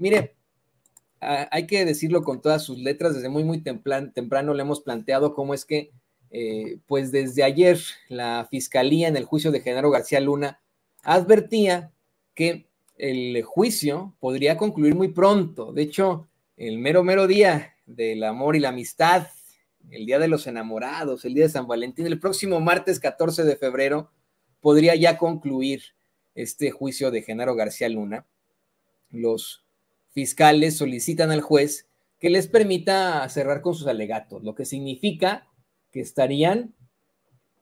Mire, hay que decirlo con todas sus letras, desde muy, muy temprano, le hemos planteado cómo es que, eh, pues desde ayer, la fiscalía en el juicio de Genaro García Luna advertía que el juicio podría concluir muy pronto. De hecho, el mero, mero día del amor y la amistad, el día de los enamorados, el día de San Valentín, el próximo martes 14 de febrero, podría ya concluir este juicio de Genaro García Luna. Los fiscales solicitan al juez que les permita cerrar con sus alegatos, lo que significa que estarían,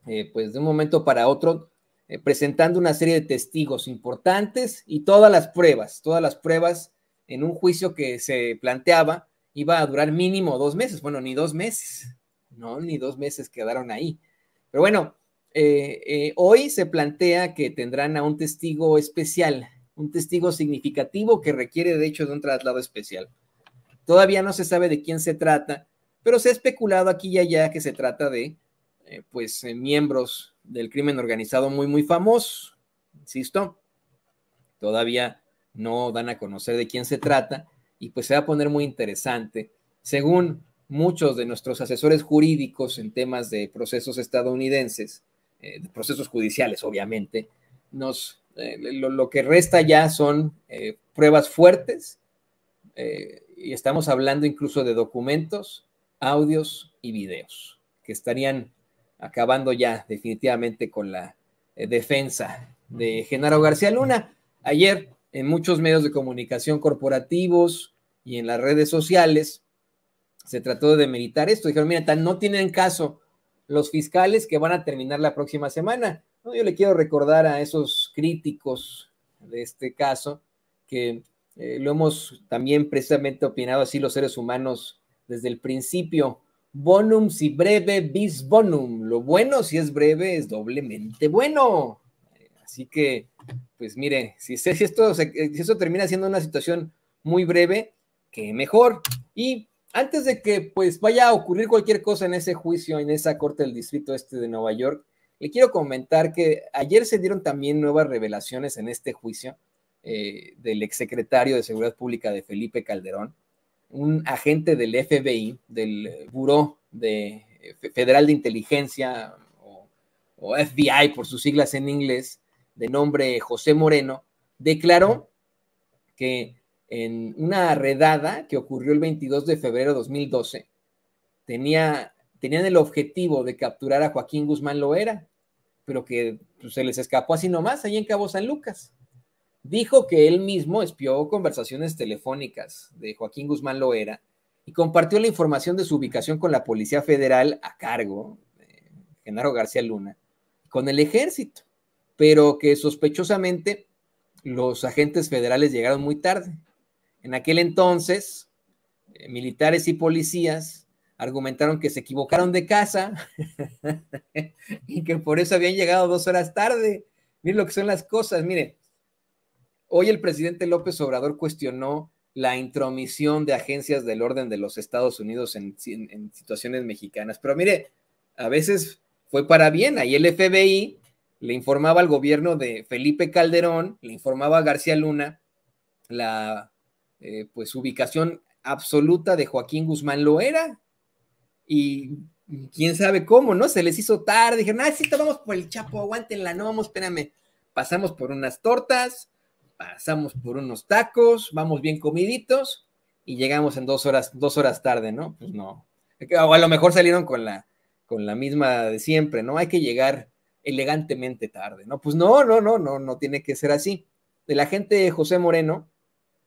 eh, pues de un momento para otro, eh, presentando una serie de testigos importantes y todas las pruebas, todas las pruebas en un juicio que se planteaba iba a durar mínimo dos meses, bueno, ni dos meses, no, ni dos meses quedaron ahí. Pero bueno, eh, hoy se plantea que tendrán a un testigo especial un testigo significativo que requiere de hecho de un traslado especial. Todavía no se sabe de quién se trata, pero se ha especulado aquí y allá que se trata de eh, pues eh, miembros del crimen organizado muy muy famoso. Insisto, todavía no dan a conocer de quién se trata y pues se va a poner muy interesante. Según muchos de nuestros asesores jurídicos en temas de procesos estadounidenses, eh, de procesos judiciales obviamente, nos eh, lo, que resta ya son eh, pruebas fuertes eh, y estamos hablando incluso de documentos, audios y videos que estarían acabando ya definitivamente con la defensa de Genaro García Luna. Ayer en muchos medios de comunicación corporativos y en las redes sociales se trató de meditar esto. Dijeron, mira, no tienen caso los fiscales que van a terminar la próxima semana. yo le quiero recordar a esos críticos de este caso, que eh, lo hemos también precisamente opinado así los seres humanos desde el principio. Bonum si breve bis bonum. Lo bueno si es breve es doblemente bueno. Así que, pues mire, si, esto, si esto termina siendo una situación muy breve, que mejor. Y antes de que pues vaya a ocurrir cualquier cosa en ese juicio, en esa corte del distrito este de Nueva York, le quiero comentar que ayer se dieron también nuevas revelaciones en este juicio eh, del exsecretario de Seguridad Pública de Felipe Calderón, un agente del FBI, del Buró eh, Federal de Inteligencia, o, FBI por sus siglas en inglés, de nombre José Moreno, declaró que en una redada que ocurrió el 22 de febrero de 2012, tenía tenían el objetivo de capturar a Joaquín Guzmán Loera, pero que pues, se les escapó así nomás, ahí en Cabo San Lucas. Dijo que él mismo espió conversaciones telefónicas de Joaquín Guzmán Loera y compartió la información de su ubicación con la Policía Federal a cargo de Genaro García Luna, con el ejército, pero que sospechosamente los agentes federales llegaron muy tarde. En aquel entonces, eh, militares y policías argumentaron que se equivocaron de casa y que por eso habían llegado dos horas tarde. Miren lo que son las cosas. mire hoy el presidente López Obrador cuestionó la intromisión de agencias del orden de los Estados Unidos en, situaciones mexicanas. Pero mire, a veces fue para bien. Ahí el FBI le informaba al gobierno de Felipe Calderón, le informaba a García Luna la eh, pues ubicación absoluta de Joaquín Guzmán Loera y quién sabe cómo, ¿no? Se les hizo tarde, dijeron, ah, sí, vamos por el Chapo, aguántenla, no, vamos, espérame. Pasamos por unas tortas, pasamos por unos tacos, vamos bien comiditos y llegamos en dos horas, dos horas tarde, ¿no? Pues no. O a lo mejor salieron con la, con la misma de siempre, ¿no? Hay que llegar elegantemente tarde, ¿no? Pues no, no, no, no, no tiene que ser así. El agente José Moreno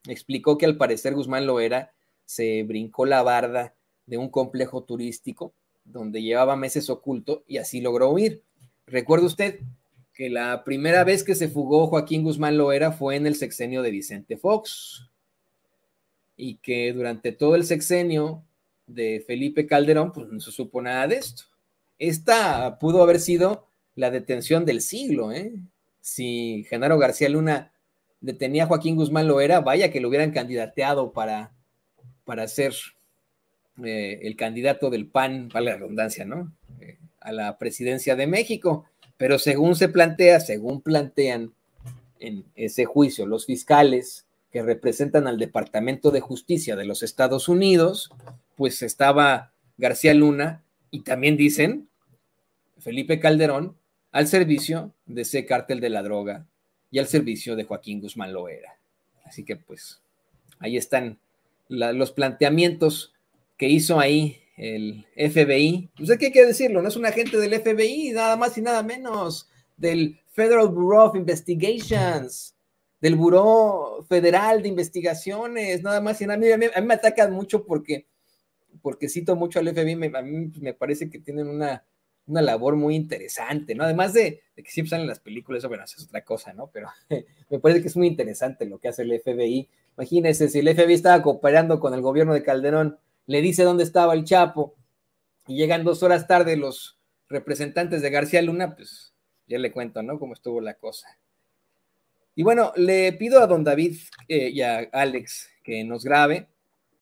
explicó que al parecer Guzmán Loera se brincó la barda de un complejo turístico donde llevaba meses oculto y así logró huir. recuerda usted que la primera vez que se fugó Joaquín Guzmán Loera fue en el sexenio de Vicente Fox y que durante todo el sexenio de Felipe Calderón pues no se supo nada de esto. Esta pudo haber sido la detención del siglo, ¿eh? Si Genaro García Luna detenía a Joaquín Guzmán Loera, vaya que lo hubieran candidateado para, para ser eh, el candidato del PAN, vale la redundancia, ¿no? Eh, a la presidencia de México. Pero según se plantea, según plantean en ese juicio los fiscales que representan al Departamento de Justicia de los Estados Unidos, pues estaba García Luna y también dicen Felipe Calderón al servicio de ese cártel de la droga y al servicio de Joaquín Guzmán Loera. Así que pues ahí están los planteamientos que hizo ahí el FBI. Pues aquí hay que decirlo, no es un agente del FBI, nada más y nada menos, del Federal Bureau of Investigations, del Bureau Federal de Investigaciones, nada más y nada A mí, me atacan mucho porque, porque cito mucho al FBI, a mí me parece que tienen una, labor muy interesante, ¿no? Además de, de que siempre salen las películas, bueno, eso es otra cosa, ¿no? Pero me parece que es muy interesante lo que hace el FBI. Imagínense, si el FBI estaba cooperando con el gobierno de Calderón le dice dónde estaba el Chapo y llegan dos horas tarde los representantes de García Luna, pues ya le cuento, ¿no? Cómo estuvo la cosa. Y bueno, le pido a don David eh, y a Alex que nos grabe